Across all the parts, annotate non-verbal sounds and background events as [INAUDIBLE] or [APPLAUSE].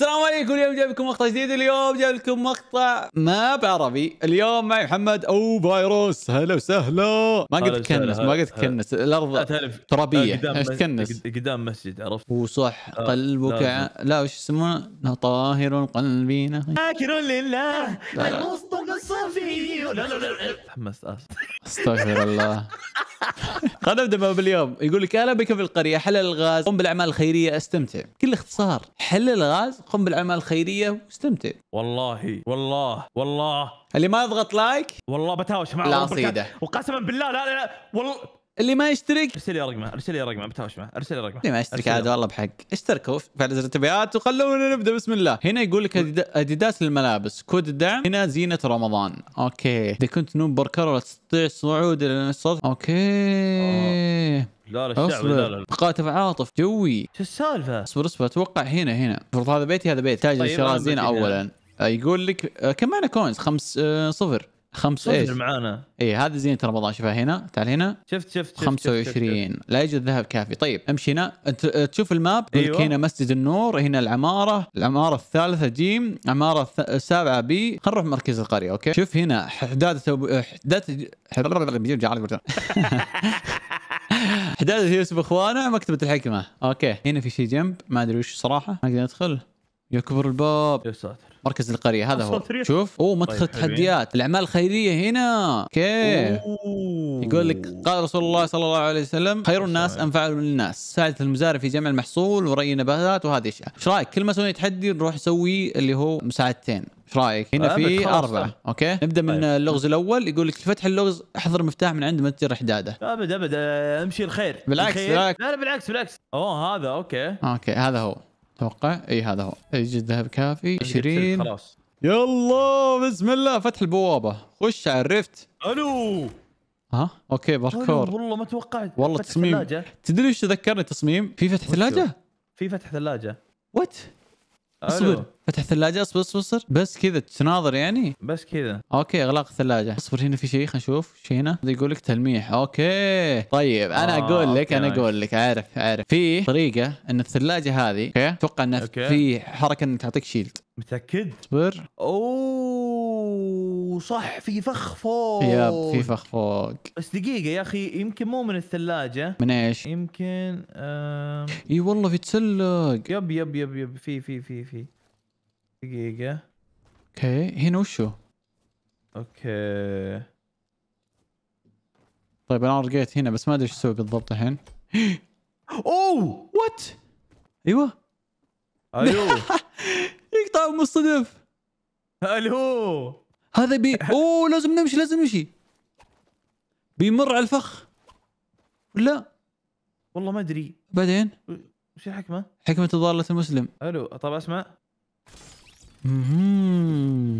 السلام عليكم اليوم جايب لكم مقطع جديد اليوم جايب لكم مقطع ما بعربي اليوم معي محمد او فايروس هلا وسهلا ما قد تكنس ما قد تكنس الارض ترابيه ايش تكنس قدام مسجد عرفت وصح آه، قلبك لا, وش اسمه طاهر قلبي شاكر لله المصطفى الصافي تحمست استغفر الله خلينا نبدا باليوم يقول لك اهلا بك في القريه حل الغاز قم بالاعمال الخيريه استمتع كل اختصار حل الغاز قم بالاعمال الخيريه واستمتع والله والله والله اللي ما يضغط لايك والله بتهاوش معه لا صيده وقسما بالله لا لا, لا والله اللي ما يشترك ارسل لي رقمه ارسل لي رقمه بتهاوش معه ارسل لي رقمه اللي ما يشترك عاد والله بحق اشتركوا فعل زر التبعات وخلونا نبدا بسم الله هنا يقول لك اديداس للملابس كود الدعم هنا زينه رمضان اوكي اذا كنت نوب بركر ولا تستطيع الصعود الى السطح اوكي أوه. لا لا لا لا قاتف عاطف جوي شو السالفه؟ اصبر اصبر اتوقع هنا هنا المفروض هذا بيتي هذا بيت تاجر طيب شراء زينه اولا آه، يقول لك آه، معنا كوينز خمس آه، صفر خمس ايش؟ معانا اي هذه زينه رمضان شوفها هنا تعال هنا شفت شفت, شفت 25 شفت شفت. لا يوجد ذهب كافي طيب امشي هنا انت أه، تشوف الماب يقول أيوة. هنا مسجد النور هنا العماره العماره الثالثه جيم العماره السابعه بي خلينا نروح مركز القريه اوكي شوف هنا حداد حداد [LAUGHS] حداد يوسف اخوانه مكتبه الحكمه اوكي هنا في شيء جنب ما ادري وش صراحه ما اقدر ادخل يكبر الباب يا ساتر مركز القريه هذا هو شوف اوه مدخل طيب تحديات الاعمال الخيريه هنا اوكي أوه. يقول لك قال رسول الله صلى الله عليه وسلم خير الناس انفعهم للناس ساعدة المزارع في جمع المحصول وري النباتات وهذه الاشياء ايش رايك كل ما سوينا تحدي نروح نسوي اللي هو مساعدتين ايش رايك؟ هنا آه، في اربعه اوكي نبدا من طيب. اللغز الاول يقول لك لفتح اللغز احضر مفتاح من عند متجر حداده ابد ابد امشي الخير بالعكس الخير. لا لا بالعكس بالعكس اوه هذا اوكي اوكي هذا هو اتوقع اي هذا هو تجد ذهب كافي 20 خلاص يلا بسم الله فتح البوابه خش على الريفت الو ها اوكي باركور والله ما توقعت والله تصميم تدري وش ذكرني تصميم في فتح ثلاجه في فتح ثلاجه وات اصبر فتح الثلاجة اصبر اصبر اصبر بس كذا تناظر يعني بس كذا اوكي اغلاق الثلاجة اصبر هنا في شيء خلينا نشوف شيء هنا يقول لك تلميح اوكي طيب انا آه اقول لك انا اقول لك عارف عارف في طريقة ان الثلاجة هذه اوكي اتوقع انها في حركة انها تعطيك شيلد متأكد؟ اصبر اوه وصح في فخ فوق يب في فخ فوق بس دقيقة يا اخي يمكن مو من الثلاجة من ايش؟ يمكن أم... اي والله في تسلق يب يب يب يب في في في في دقيقة اوكي هنا وشو؟ اوكي طيب انا رقيت هنا بس ما ادري ايش اسوي بالضبط الحين اوه وات ايوه ايوه [LAUGHS] يقطع المستضيف الو هذا بي [LAUGHS] اوه لازم نمشي لازم نمشي بيمر على الفخ لا والله ما ادري بعدين وش الحكمه؟ حكمه ضاله المسلم الو طب اسمع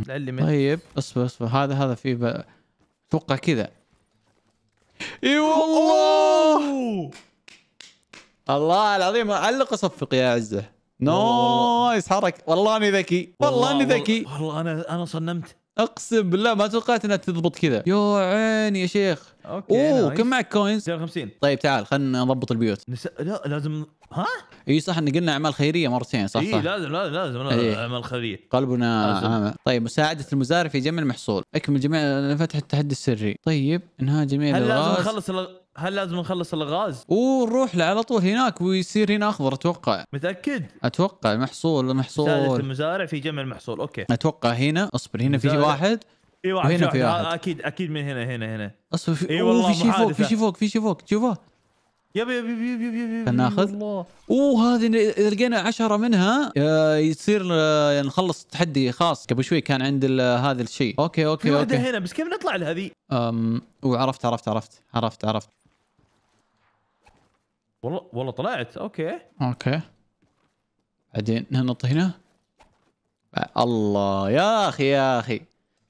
لعلي طيب اصبر اصبر هذا هذا في اتوقع كذا اي والله الله العظيم علق وصفق يا عزه نايس حرك والله اني ذكي والله اني ذكي والله انا انا صنمت اقسم بالله ما توقعت انها تضبط كذا يا عيني يا شيخ اوكي اوه كم معك كوينز؟ 50 طيب تعال خلينا نضبط البيوت نس... لا لازم ها؟ اي صح ان قلنا اعمال خيريه مرتين صح؟ اي لازم لازم لازم اعمال خيريه قلبنا لازم. آه، طيب مساعده المزارع في جمع المحصول اكمل جميع فتح التحدي السري طيب انهاء جميع هل لازم نخلص هل لازم نخلص الغاز؟ ونروح له على طول هناك ويصير هنا اخضر اتوقع متاكد؟ اتوقع محصول محصول المزارع في جمع المحصول اوكي اتوقع هنا اصبر هنا في واحد اي واحد هنا في واحد اكيد اكيد من هنا هنا هنا اصبر في اي والله في شيء فوق في شيء فوق في شيء فوق شوفه يبي يبي يبي يبي يبي خلينا ناخذ اوه هذه اذا لقينا 10 منها يصير آه، يعني نخلص تحدي خاص قبل شوي كان عند هذا الشيء اوكي اوكي في هنا بس كيف نطلع لهذه؟ امم وعرفت عرفت عرفت عرفت عرفت والله والله طلعت اوكي اوكي بعدين ننط هنا الله يا اخي يا اخي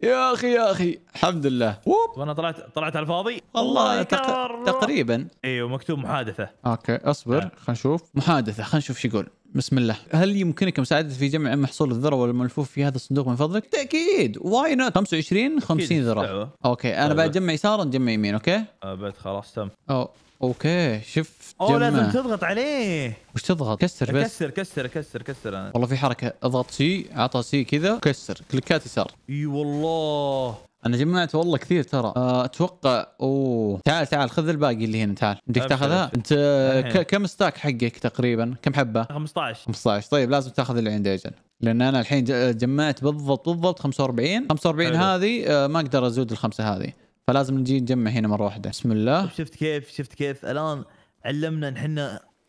يا اخي يا اخي الحمد لله ووب وانا طلعت طلعت على الفاضي الله تق... تقريبا ايوه مكتوب محادثه اوكي اصبر آه. خلينا نشوف محادثه خلينا نشوف شو يقول بسم الله هل يمكنك مساعدتي في جمع محصول الذره الملفوف في هذا الصندوق من فضلك تاكيد واي نوت 25 50 ذره أيوه. اوكي انا آه، بجمع يسار نجمع يمين اوكي ابد آه، خلاص تم أو. اوكي شفت اوه لازم تضغط عليه وش تضغط؟ كسر بس كسر كسر كسر كسر انا والله في حركه اضغط سي عطى سي كذا كسر كليكات يسار اي والله انا جمعت والله كثير ترى آه، اتوقع اوه تعال تعال خذ الباقي اللي هنا تعال بدك تاخذها انت كم ستاك حقك تقريبا كم حبه 15 15 طيب لازم تاخذ اللي عندي اجل لان انا الحين جمعت بالضبط بالضبط 45 45 هذه آه، ما اقدر ازود الخمسه هذه فلازم نجي نجمع هنا مره واحده بسم الله طيب، شفت كيف شفت كيف الان علمنا نحن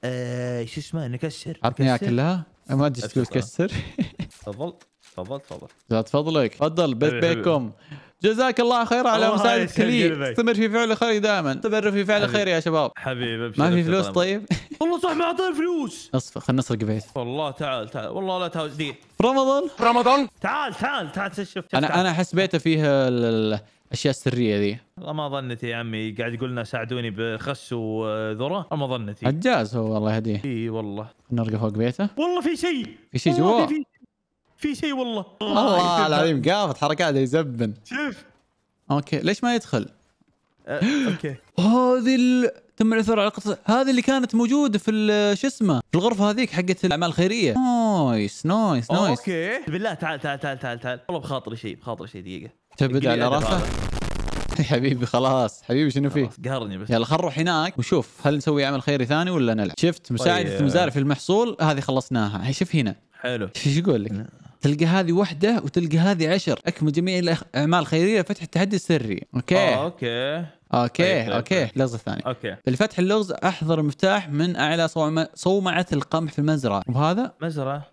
آه، شو اسمه نكسر عطني اياها كلها ما ادري تقول كسر [LAUGHS] تفضل تفضل تفضل لا تفضلك تفضل بيت بيكم جزاك الله خير على مساعدة كلي استمر في فعل الخير دائما استمر في فعل الخير يا شباب حبيبي ما في فلوس طيب [LAUGHS] والله صح ما اعطاني فلوس اصفى خلنا نسرق بيت والله تعال تعال والله لا تعال دي رمضان رمضان تعال تعال تعال شوف انا انا احس بيته فيه الاشياء السريه ذي والله ما ظنتي يا عمي قاعد يقول لنا ساعدوني بخس وذره ما ظنتي عجاز هو الله يهديه اي والله نرقى فوق بيته والله في شيء في شيء جوا في في شيء والله الله العظيم قافت حركاته يزبن شوف اوكي ليش ما يدخل؟ أه، اوكي هذه ال... تم العثور على القصه هذه اللي كانت موجوده في شو اسمه في الغرفه هذيك حقت الاعمال الخيريه نايس نايس نايس اوكي بالله تعال تعال تعال تعال تعال والله بخاطري شيء بخاطري شيء دقيقه تبدا على راسه يا [LAUGHS] حبيبي خلاص حبيبي شنو فيه؟ قهرني بس يلا خل نروح هناك ونشوف هل نسوي عمل خيري ثاني ولا نلعب شفت مساعدة طيب. المزارع في المحصول هذه خلصناها شوف هنا حلو ايش يقول لك؟ تلقى هذه وحده وتلقى هذه عشر اكمل جميع الاعمال الخيريه فتح التحدي السري اوكي آه، اوكي اوكي طيب طيب اوكي اللغز طيب. الثاني اوكي بالفتح اللغز احضر مفتاح من اعلى صومعه القمح في المزرعه وهذا مزرعه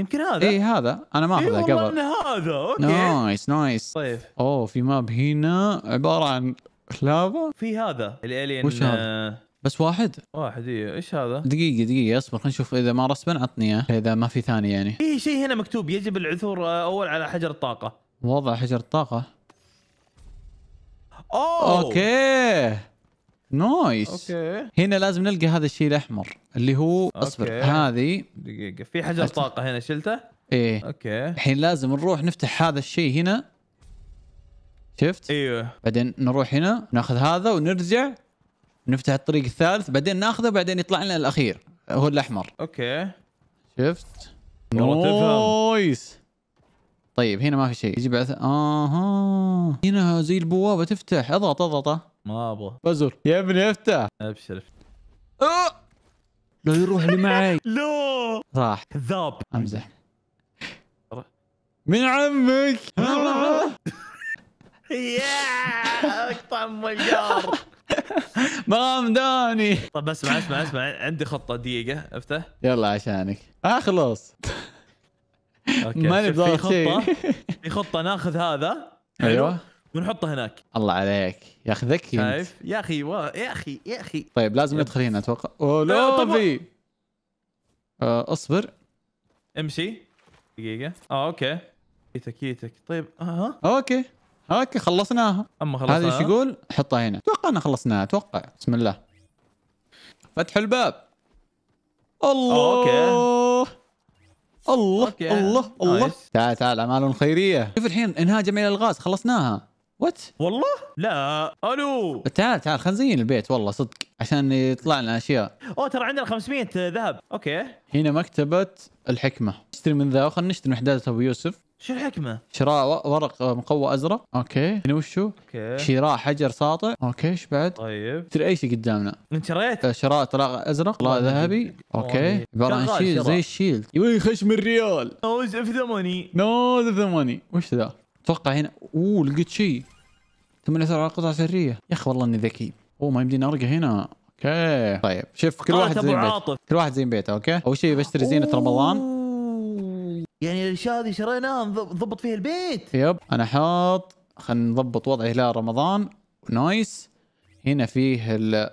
يمكن هذا اي هذا انا ما اخذه إيه، قبل والله هذا اوكي نايس نايس طيب اوه في ماب هنا عباره عن لافا في هذا الالين وش هذا؟ آه، بس واحد واحد ايه ايش هذا دقيقه دقيقه اصبر خلينا نشوف اذا ما رسمن عطني اياه اذا ما في ثاني يعني في شيء هنا مكتوب يجب العثور اول على حجر الطاقه وضع حجر الطاقه اوه اوكي نايس اوكي هنا لازم نلقى هذا الشيء الاحمر اللي هو اصبر أوكي. هذه دقيقه في حجر أت... طاقه هنا شلته ايه اوكي الحين لازم نروح نفتح هذا الشيء هنا شفت ايوه بعدين نروح هنا ناخذ هذا ونرجع نفتح الطريق الثالث بعدين ناخذه بعدين يطلع لنا الاخير هو الاحمر اوكي شفت نويس طيب هنا ما في شيء يجي بعد اها هنا زي البوابه تفتح اضغط اضغط ما ابغى بزر يا ابني افتح ابشر افتح أه! لا يروح اللي معي [LAUGHS] لا راح كذاب امزح من عمك [LAUGHS] يا اقطع ام الجار [LAUGHS] مداني طب اسمع اسمع اسمع عندي خطه دقيقه افتح يلا عشانك اخلص آه، ما ماني بضغط شيء في خطه ناخذ هذا ايوه ونحطه هناك الله عليك يا اخي ذكي شايف يا اخي و... يا اخي يا اخي طيب لازم ندخل هنا اتوقع اوه لوبي آه اصبر امشي دقيقه اه اوكي كيتك كيتك طيب اها آه، آه، اوكي اوكي خلصناها اما خلصناها هذا ايش يقول؟ حطها هنا اتوقع ان خلصناها اتوقع بسم الله فتح الباب الله اوكي الله أوكي. الله الله تعال تعال اعمال خيريه شوف الحين انها جميل الغاز خلصناها وات والله لا الو تعال تعال خلينا نزين البيت والله صدق عشان يطلع لنا اشياء اوه ترى عندنا 500 ذهب اوكي هنا مكتبه الحكمه نشتري من ذا وخلنا نشتري من حداده ابو يوسف شو الحكمة؟ شراء ورق مقوى ازرق اوكي يعني وشو؟ اوكي شراء حجر ساطع اوكي ايش بعد؟ طيب ترى اي شيء قدامنا انت شريت؟ شراء طلاق ازرق طلاق طيب. ذهبي طيب. اوكي عبارة عن شيل زي الشيلد يوي خشم الريال نوز اف ثماني نوز اف ثماني وش ذا؟ اتوقع هنا اوه لقيت شيء ثم الاثر على قطعة سرية يا اخي والله اني ذكي اوه ما يمديني ارقى هنا اوكي طيب شوف كل واحد زين بيته كل واحد زين بيته اوكي اول شيء بشتري زينة رمضان يعني الاشياء هذه شريناها نضبط نعم، فيها البيت يب انا حاط خلينا نضبط وضع هلال رمضان نايس هنا فيه ال...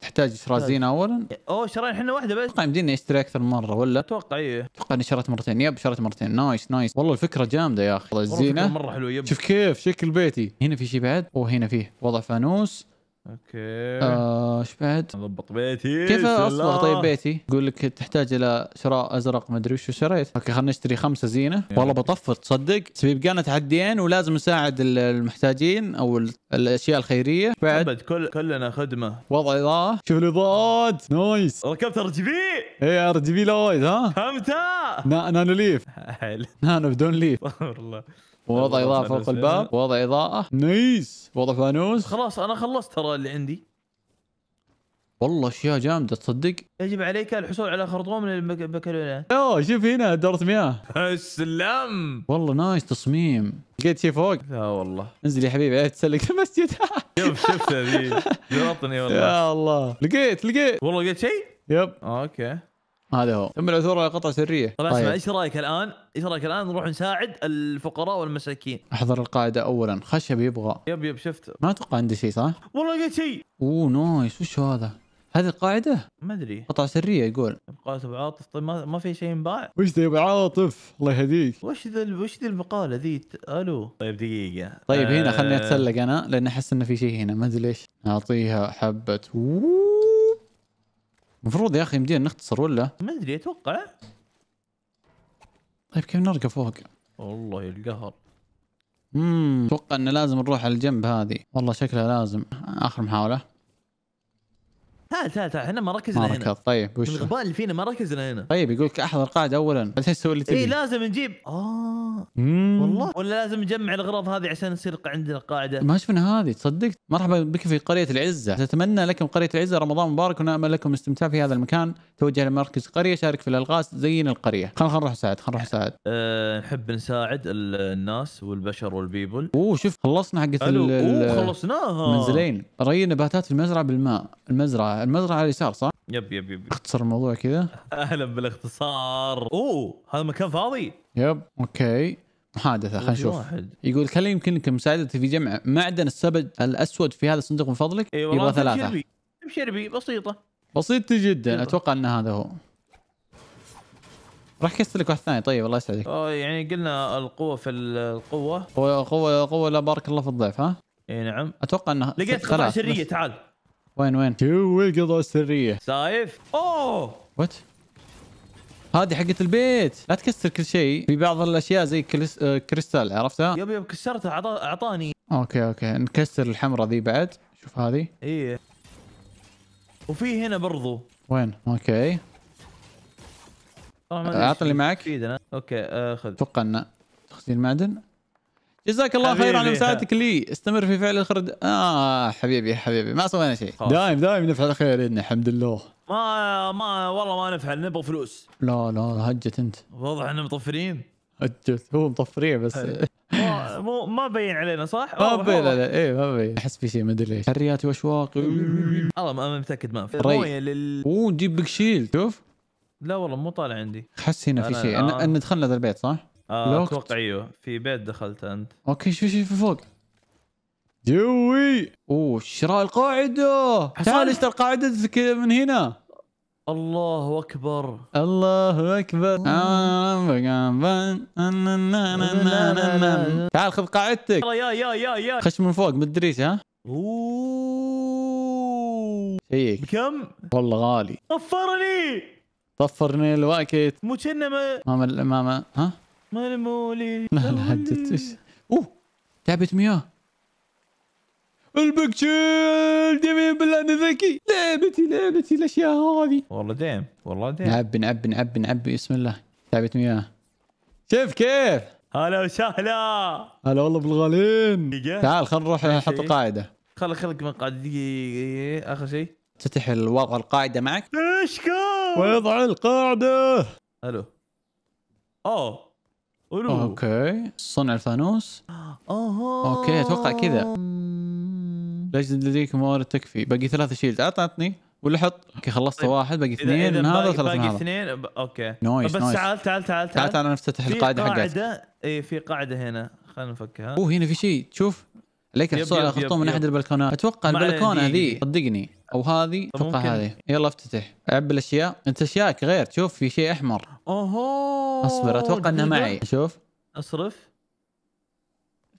تحتاج شرازين زينه اولا اوه شرينا احنا واحده بس اتوقع يمديني اشتري اكثر من مره ولا اتوقع ايه اتوقع اني شريت مرتين يب شريت مرتين نايس نايس والله الفكره جامده يا اخي الزينه مره حلوه يب شوف كيف شكل بيتي هنا في شيء بعد وهنا فيه وضع فانوس اوكي آه، ايش آه بعد؟ اضبط بيتي كيف اصبغ طيب بيتي؟ يقول لك تحتاج الى شراء ازرق ما ادري وش شريت اوكي خلينا نشتري خمسه زينه يعني. والله بطفط تصدق بيبقى لنا تحديين ولازم نساعد المحتاجين او الاشياء الخيريه بعد أبد كل كلنا خدمه وضع اضاءه شوف الاضاءات نايس ركبت ار جي بي اي ار جي بي لايت ها فهمتها نانو ليف [LAUGHS] حلو نانو بدون ليف [LAUGHS] والله ووضع اضاءه فوق الباب ووضع اضاءه نيس وضع فانوس خلاص انا خلصت ترى اللي عندي والله اشياء جامده تصدق يجب عليك الحصول على خرطوم من البكالوريا اوه شوف هنا دوره مياه السلام والله نايس تصميم لقيت شيء فوق لا والله انزل يا حبيبي لا تسلق [LAUGHS] المسجد شوف شفت ذي جرطني والله يا الله لقيت لقيت والله لقيت شيء يب آه، اوكي هذا هو تم العثور على قطعه سريه طيب اسمع ايش رايك الان؟ ايش رايك الان نروح نساعد الفقراء والمساكين احضر القاعده اولا خشب يبغى يب يب شفت ما اتوقع عندي شيء صح؟ والله لقيت شيء اوه نايس وش هذا؟ هذه القاعدة؟ ما ادري قطعة سرية يقول قال ابو عاطف طيب ما, في شيء ينباع؟ وش ذا يا ابو عاطف؟ الله يهديك وش ذا وش ذا المقالة ذي؟ الو طيب دقيقة طيب هنا خليني آه. اتسلق انا لان احس انه في شيء هنا ما ادري ليش اعطيها حبة اوه المفروض يا اخي يمدينا نختصر ولا؟ ما ادري اتوقع طيب كيف نرقى فوق؟ والله القهر اممم اتوقع انه لازم نروح على الجنب هذه والله شكلها لازم اخر محاوله تعال تعال تعال احنا ما ركزنا هنا طيب وش الغباء اللي فينا ما ركزنا هنا طيب يقول لك احضر قاعده اولا بعدين تسوي اللي إيه، تبي اي لازم نجيب اه مم. والله ولا لازم نجمع الاغراض هذه عشان يصير عندنا قاعده ما شفنا هذه تصدقت مرحبا بك في قريه العزه نتمنى لكم قريه العزه رمضان مبارك ونامل لكم الاستمتاع في هذا المكان توجه لمركز قريه شارك في الالغاز زين القريه خلينا نروح نساعد خلينا نروح نساعد أه نحب نساعد الناس والبشر والبيبل اوه شوف خلصنا حقت خلصناها منزلين ري نباتات في المزرعه بالماء المزرعه المزرعه على اليسار صح؟ يب يب يب اختصر الموضوع كذا اهلا بالاختصار اوه هذا مكان فاضي يب اوكي محادثه خلينا نشوف يقول هل يمكنك مساعدتي في جمع معدن السبج الاسود في هذا الصندوق من فضلك؟ اي والله يبغى ثلاثه مشربي بسيطه بسيطه جدا اتوقع ان هذا هو راح كسر لك واحد ثاني طيب الله يسعدك اه يعني قلنا القوه في القوه قوه قوه قوه لا بارك الله في الضعف ها اي نعم اتوقع انه لقيت قطع سرية تعال وين وين شو القضاء السريه سايف اوه وات هذه حقت البيت لا تكسر كل شيء في بعض الاشياء زي كريس... آه، كريستال عرفتها يب يب كسرتها اعطاني اوكي اوكي نكسر الحمراء ذي بعد شوف هذه ايه وفي هنا برضو وين اوكي اعطي اللي معك اوكي اخذ آه، اتوقع انه تخزين معدن جزاك الله خير على مساعدتك لي استمر في فعل الخير اه حبيبي حبيبي ما سوينا شيء دايم دايم نفعل خير يدنا الحمد لله ما ما والله ما نفعل نبغى فلوس لا لا هجت انت واضح انهم مطفرين هجت هو مطفرين بس مو ما بين علينا صح؟ ما بين لا اي ما بين احس في شيء ما ادري ليش حريات واشواق والله ما متاكد ما في مويه لل اوه نجيب بك شوف لا والله مو طالع عندي حس هنا في شيء ان دخلنا ذا البيت صح؟ آه اتوقع ايوه في بيت دخلت انت اوكي شوف شوف فوق جوي اوه شراء القاعده تعال اشتري القاعده كذا من هنا الله اكبر الله اكبر آه، تعال خذ قاعدتك يا يا يا يا خش من فوق من ها اوه هيك بكم؟ والله غالي طفرني طفرني الوقت مو كنا ما ما ما ها مرمولي مولي لا لا حددت اوه تعبت مياه البكشيل دمين بالله انا ذكي لعبتي لعبتي الاشياء هذه والله ديم والله ديم نعبي نعبي نعبي نعبي بسم الله تعبت مياه شوف كيف هلا وسهلا هلا والله بالغالين تعال خلينا نروح نحط القاعده خل خلك من قاعده دقيقه اخر شيء تفتح الوضع القاعده معك ايش كان وضع القاعده الو اوه أولو. اوكي صنع الفانوس اوه اوكي اتوقع كذا لجنة لديك موارد تكفي باقي ثلاثة شيلد اعطني ولا حط اوكي خلصت طيب. واحد باقي اثنين من هذا وثلاث باقي اثنين ب... اوكي نويس بس نويس. تعال تعال تعال تعال تعال افتتح القاعدة حقتك قاعدة اي في قاعدة هنا خلينا نفكها اوه هنا في شيء شوف عليك الحصول على خطوه من احد البلكونات اتوقع البلكونه ذي صدقني او هذه اتوقع هذه يلا افتتح عب الاشياء انت اشياءك غير شوف في شيء احمر اوهو اصبر اتوقع انه معي شوف اصرف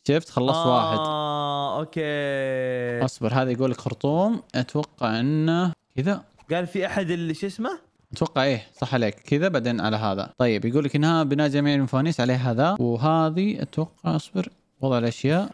شفت خلصت آه واحد اه اوكي اصبر هذا يقول لك خرطوم اتوقع انه كذا قال في احد اللي شو اسمه اتوقع ايه صح عليك كذا بعدين على هذا طيب يقول لك انها بناء جميع المفانيس عليه هذا وهذه اتوقع اصبر وضع الاشياء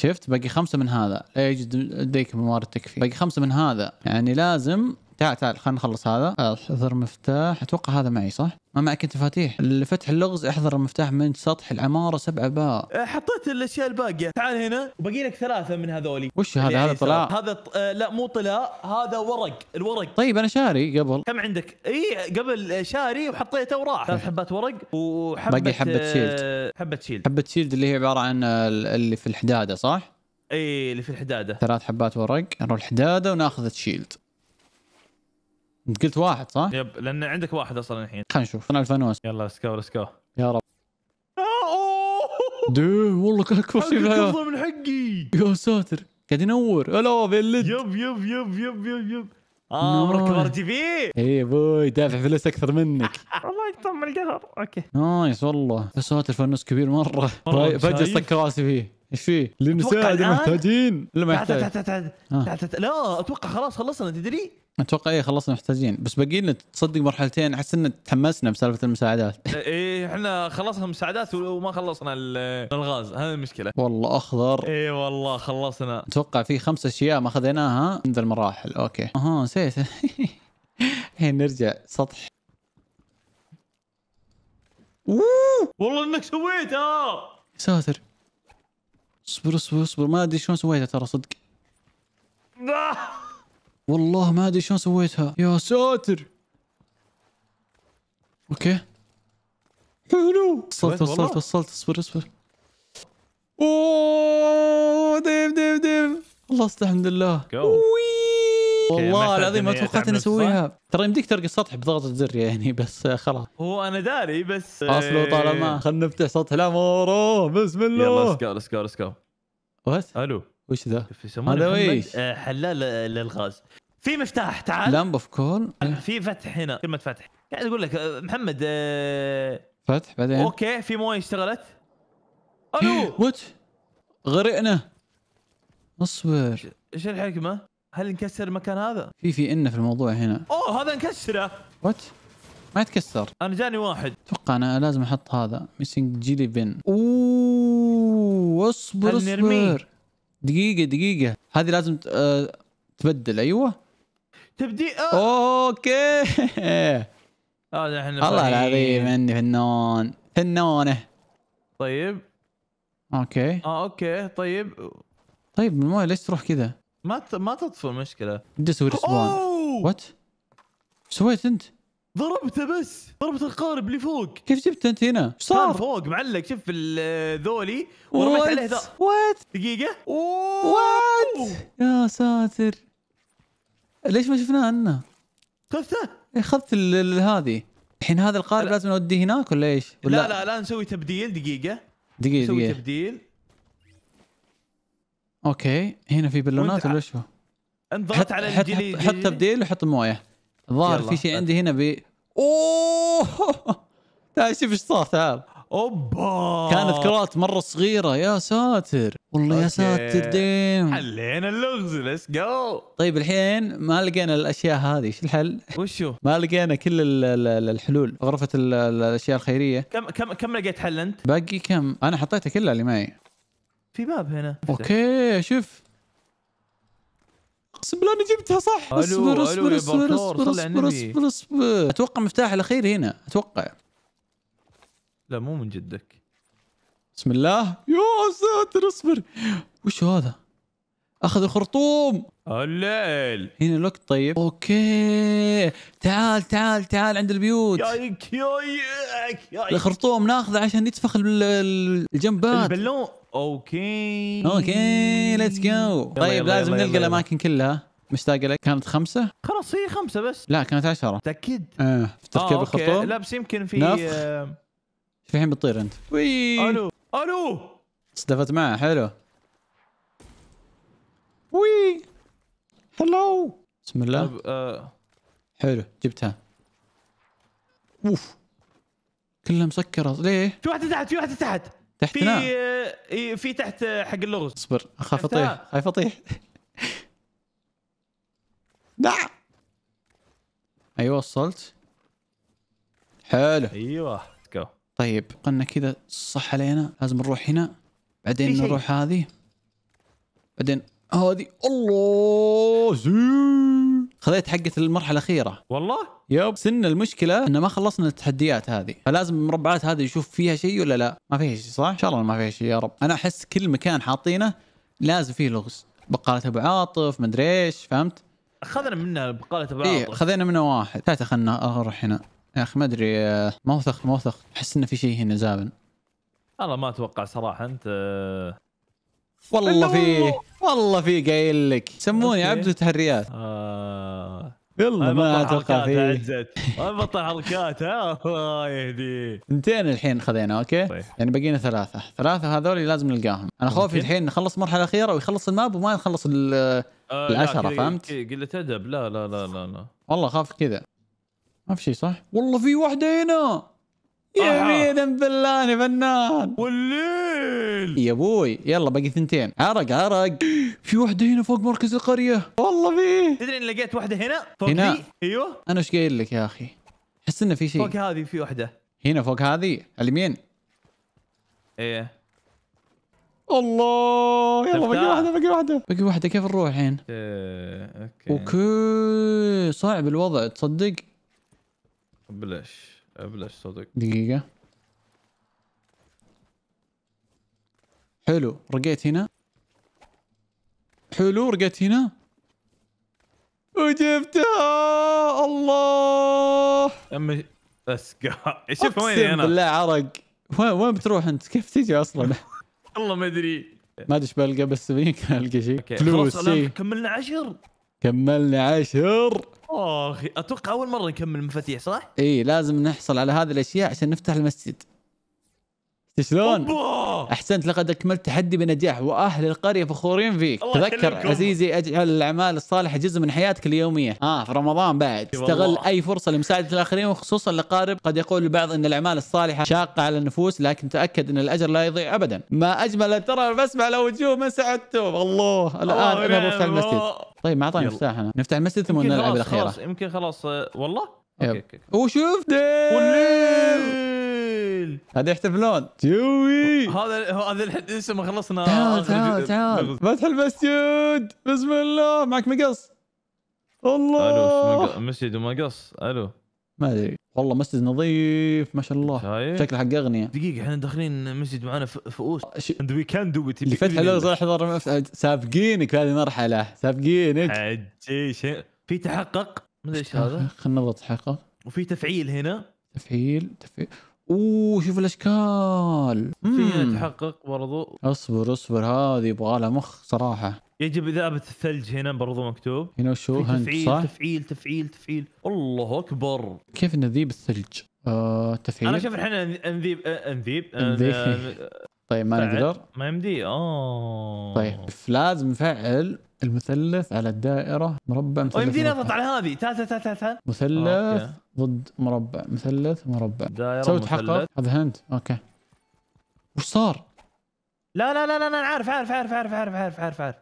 شفت باقي خمسه من هذا لا يجد لديك موارد تكفي باقي خمسه من هذا يعني لازم تعال تعال خلينا نخلص هذا احضر مفتاح اتوقع هذا معي صح؟ ما معك انت مفاتيح لفتح اللغز احضر المفتاح من سطح العماره سبع باء أه، حطيت الاشياء الباقيه تعال هنا وباقي لك ثلاثه من هذولي وش هذا هذا طلاء هذا ط... آه لا مو طلاء هذا ورق الورق طيب انا شاري قبل كم عندك اي قبل شاري وحطيته وراح ثلاث طيب. حبات ورق وحبه باقي حبه أه، شيلد حبه شيلد حبه شيلد اللي هي عباره عن اللي في الحداده صح؟ اي اللي في الحداده ثلاث حبات ورق نروح الحداده وناخذ الشيلد انت قلت واحد صح؟ يب لان عندك واحد اصلا الحين خلينا نشوف انا 2000 يلا ليتس جو ليتس جو يا رب دو والله كان اكبر شيء بالحياه من حقي يا ساتر قاعد ينور الو باللد يب يب يب يب يب يب اه مركب ار جي بي اي بوي دافع فلوس اكثر منك [LAUGHS] الله يقطع من القهر اوكي نايس والله يا ساتر فانوس كبير مره فجاه صك راسي فيه ايش فيه؟ لنساعد محتاجين لا ما يحتاج آه. تعال تعال لا اتوقع خلاص خلصنا تدري اتوقع ايه خلصنا محتاجين بس باقي لنا تصدق مرحلتين احس ان تحمسنا بسالفه المساعدات [LAUGHS] إيه،, ايه احنا خلصنا المساعدات وما خلصنا الغاز هذه المشكله والله اخضر اي والله خلصنا اتوقع في خمس اشياء ما اخذناها ذا المراحل اوكي اها نسيت [LAUGHS] الحين نرجع سطح والله انك سويتها ساتر اصبر اصبر اصبر ما ادري شلون سويتها ترى صدق [LAUGHS] والله ما ادري شلون سويتها يا ساتر اوكي حلو وصلت وصلت وصلت اصبر اصبر اوه ديف ديف ديف خلصت الحمد لله Go. والله العظيم ما توقعت اني اسويها ترى يمديك ترقي السطح بضغطه زر يعني بس خلاص هو انا داري بس اصله إيه. طالما خلنا نفتح سطح لا مورو بسم الله يلا ليتس جو ليتس وات الو وش ذا؟ هذا ويش؟ آه، حلال للغاز في مفتاح تعال لامب اوف كول في فتح هنا كلمه فتح قاعد اقول لك آه، محمد آه، فتح بعدين اوكي في مويه اشتغلت الو إيه، وات غرقنا اصبر ايش الحكمه؟ هل انكسر المكان هذا؟ في في ان في الموضوع هنا اوه هذا انكسره وات؟ ما يتكسر انا جاني واحد اتوقع انا لازم احط هذا ميسنج جيلي بن اوه اصبر اصبر دقيقة دقيقة هذه لازم آه، تبدل ايوه تبدي تبديل آه. اوكي هذا احنا الله العظيم اني فنان فنانة طيب اوكي اه اوكي طيب طيب المويه ليش تروح كذا؟ ما ما تطفو المشكله انت اسوي ريسبون وات سويت انت؟ ضربته بس ضربت القارب اللي فوق كيف جبت انت هنا؟ ايش صار؟ فوق معلق شوف ذولي ورميت عليه وات دقيقه وات يا ساتر ليش ما شفناه عنا؟ اخذته اخذت إيه، هذه الحين هذا القارب لازم نوديه هناك ولا ايش؟ ولا لا لا لا نسوي تبديل دقيقه دقيقه نسوي دقيقة. تبديل اوكي هنا في بالونات ولا شو؟ انضغط على حط حط تبديل وحط مويه الظاهر في شيء عندي هنا ب اوه [LAUGHS] تعال شوف ايش صار تعال اوبا كانت كرات مره صغيره يا ساتر والله أوكي. يا ساتر ديم حلينا اللغز ليتس جو طيب الحين ما لقينا الاشياء هذه ايش الحل؟ وشو؟ ما لقينا كل الحلول غرفه الاشياء الخيريه كم كم كم لقيت حل انت؟ باقي كم؟ انا حطيته كلها اللي معي في باب هنا اوكي شوف اقسم بالله اني جبتها صح اصبر اصبر اصبر اصبر اصبر اصبر اصبر اتوقع مفتاح الاخير هنا اتوقع لا مو من جدك بسم الله يا ساتر اصبر وش هذا اخذ الخرطوم الليل هنا لوك طيب اوكي تعال تعال تعال عند البيوت يايك يايك يايك الخرطوم ناخذه عشان يتفخ الجنبات البالون اوكي اوكي ليتس جو طيب يلا لازم يلا نلقى الاماكن كلها مشتاق لك كانت خمسة؟ خلاص هي إيه، خمسة بس لا كانت عشرة متأكد؟ اه في تركيب آه الخرطوم لا بس يمكن في نفخ آه شوف الحين بتطير انت وي الو الو صدفت معه حلو وي هلو بسم الله أب... آه. حلو جبتها اوف كلها مسكره ليه؟ في واحده تحت في واحده تحت تحتنا في آه، في تحت آه، حق اللغز اصبر اخاف اطيح خايف اطيح [LAUGHS] لا ايوه وصلت حلو ايوه جو طيب قلنا كذا صح علينا لازم نروح هنا بعدين نروح هذه بعدين هذه الله زي. خذيت حقه المرحله الاخيره والله يب سن المشكله ان ما خلصنا التحديات هذه فلازم المربعات هذه نشوف فيها شيء ولا لا ما فيها شيء صح ان شاء الله ما فيها شيء يا رب انا احس كل مكان حاطينه لازم فيه لغز بقاله ابو عاطف مدري ايش فهمت اخذنا منه بقاله ابو إيه، عاطف إيه خذينا منه واحد تعال خلنا اروح هنا يا اخي ما ادري ما موثق ما احس انه في شيء هنا زابن والله ما اتوقع صراحه انت والله في والله في قايل لك سموني عبد تهريات آه. يلا ما اتوقع فيه بطل حركات ها الله يهدي اثنتين الحين خذينا اوكي طيب. يعني بقينا ثلاثه ثلاثه هذول لازم نلقاهم انا خوفي الحين نخلص المرحله الاخيره ويخلص الماب وما نخلص آه، العشره آه فهمت قله ادب لا لا لا لا لا والله خاف كذا ما في شيء صح والله في واحده هنا يمينا آه. بالله فنان والليل يا ابوي يلا باقي ثنتين عرق عرق في واحده هنا فوق مركز القريه والله فيه تدري اني لقيت واحده هنا فوق هنا دي. ايوه انا ايش قايل لك يا اخي احس انه في شيء فوق هذه في واحده هنا فوق هذه اليمين ايه الله يلا باقي واحدة باقي واحدة باقي واحدة كيف نروح الحين؟ إيه، اوكي اوكي صعب الوضع تصدق؟ بلاش ابلش صدق دقيقة حلو رقيت هنا حلو رقيت هنا وجبتها آه، الله امي بس شوف وين انا بالله عرق وين وين بتروح انت كيف تجي اصلا [LAUGHS] [LAUGHS] والله ما ادري ما ادري ايش بلقى بس بلقى القى شيء فلوس كملنا عشر كملنا عشر اخي اتوقع اول مره نكمل مفاتيح صح؟ اي لازم نحصل على هذه الاشياء عشان نفتح المسجد شلون؟ احسنت لقد اكملت تحدي بنجاح واهل القريه فخورين فيك تذكر عزيزي اجعل الاعمال الصالحه جزء من حياتك اليوميه اه في رمضان بعد استغل اي فرصه لمساعده الاخرين وخصوصا الاقارب قد يقول البعض ان الاعمال الصالحه شاقه على النفوس لكن تاكد ان الاجر لا يضيع ابدا ما اجمل ترى بسمع على وجوه من سعدتهم الله الان انا بفتح المسجد طيب ما اعطاني مفتاح انا نفتح المسجد ثم نلعب الاخيره يمكن خلاص والله اوكي اوكي وشفت والليل هذا يحتفلون جوي هذا هذا لسه ما خلصنا تعال تعال تعال فتح المسجد بسم الله معك مقص الله الو مسجد ومقص الو ما ادري والله مسجد نظيف ما شاء الله شايف شكله حق اغنيه دقيقه احنا داخلين مسجد معانا فؤوس اند وي كان دو اللي فتح اللغز احضر [LAUGHS] سابقينك هذه مرحله سابقينك عجيب في تحقق مدري ايش هذا خلنا نضغط حقه وفي تفعيل هنا تفعيل تفعيل اوه شوف الاشكال في تحقق برضو اصبر اصبر هذه يبغى لها مخ صراحه يجب اذابه الثلج هنا برضو مكتوب هنا وشو هند تفعيل صح؟ تفعيل تفعيل تفعيل الله اكبر كيف نذيب الثلج؟ آه تفعيل انا شوف احنا انذيب انذيب, آه، أنذيب. آه، آه، طيب ما نقدر ما يمدي اه طيب فلازم نفعل المثلث على الدائرة مربع مثلث يمديني اضغط على هذه تا تا تا تا, تا. مثلث أوكي. ضد مربع مثلث مربع دائرة سوي تحقق هذا هند اوكي وش صار؟ لا لا لا لا انا عارف عارف عارف عارف عارف عارف عارف عارف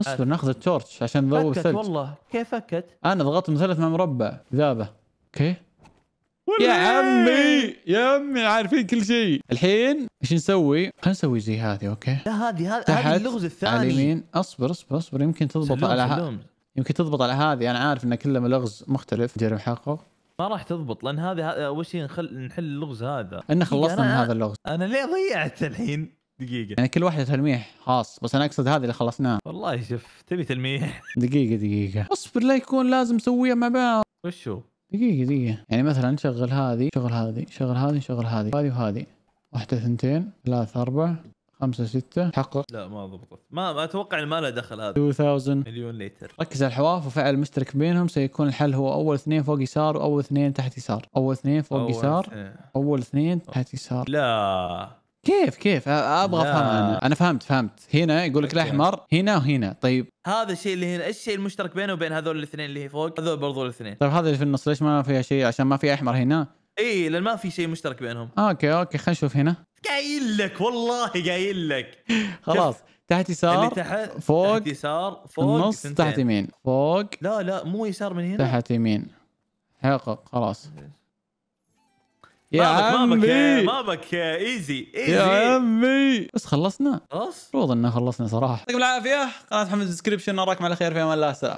اصبر ناخذ التورتش عشان نذوب الثلج فكت والله كيف فكت؟ انا ضغطت مثلث مع مربع ذابه اوكي يا عمي إيه؟ يا عمي عارفين كل شيء الحين ايش نسوي خلينا نسوي زي هذه اوكي لا هذه هذه اللغز الثاني على اليمين اصبر اصبر اصبر يمكن تضبط سلوم على سلوم. يمكن تضبط على هذه انا عارف ان كلها لغز مختلف جرب حقه ما راح تضبط لان هذه اول شيء نخل... نحل اللغز هذا انا خلصنا من هذا اللغز انا ليه ضيعت الحين دقيقة يعني كل واحدة تلميح خاص بس أنا أقصد هذه اللي خلصناها والله شوف تبي تلميح دقيقة دقيقة أصبر لا يكون لازم نسويها مع بعض وش هو؟ دقيقة دقيقة يعني مثلا شغل هذه شغل هذه شغل هذه شغل هذه هذه وهذه واحدة اثنتين ثلاثة أربعة خمسة ستة حقق لا ما ضبطت ما اتوقع إن ما له دخل هذا 2000 مليون لتر ركز على الحواف وفعل مشترك بينهم سيكون الحل هو اول اثنين فوق يسار واول اثنين تحت يسار اول اثنين فوق أول يسار اثنين. اول اثنين تحت يسار لا كيف كيف ابغى افهم انا انا فهمت فهمت هنا يقول لك الاحمر هنا وهنا طيب هذا الشيء اللي هنا ايش الشيء المشترك بينه وبين هذول الاثنين اللي هي فوق هذول برضو الاثنين طيب هذا اللي في النص ليش ما فيها شيء عشان ما في احمر هنا اي لان ما في شيء مشترك بينهم اوكي اوكي خلينا نشوف هنا قايل لك والله قايل لك [LAUGHS] خلاص تحت يسار اللي تحت فوق تحت يسار فوق النص تحت يمين فوق لا لا مو يسار من هنا تحت يمين حقق خلاص يا عمي ما بك ايزي ايزي يا عمي بس خلصنا خلاص المفروض انه خلصنا صراحه يعطيكم العافيه قناه محمد ديسكربشن نراكم على خير في امان الله سلام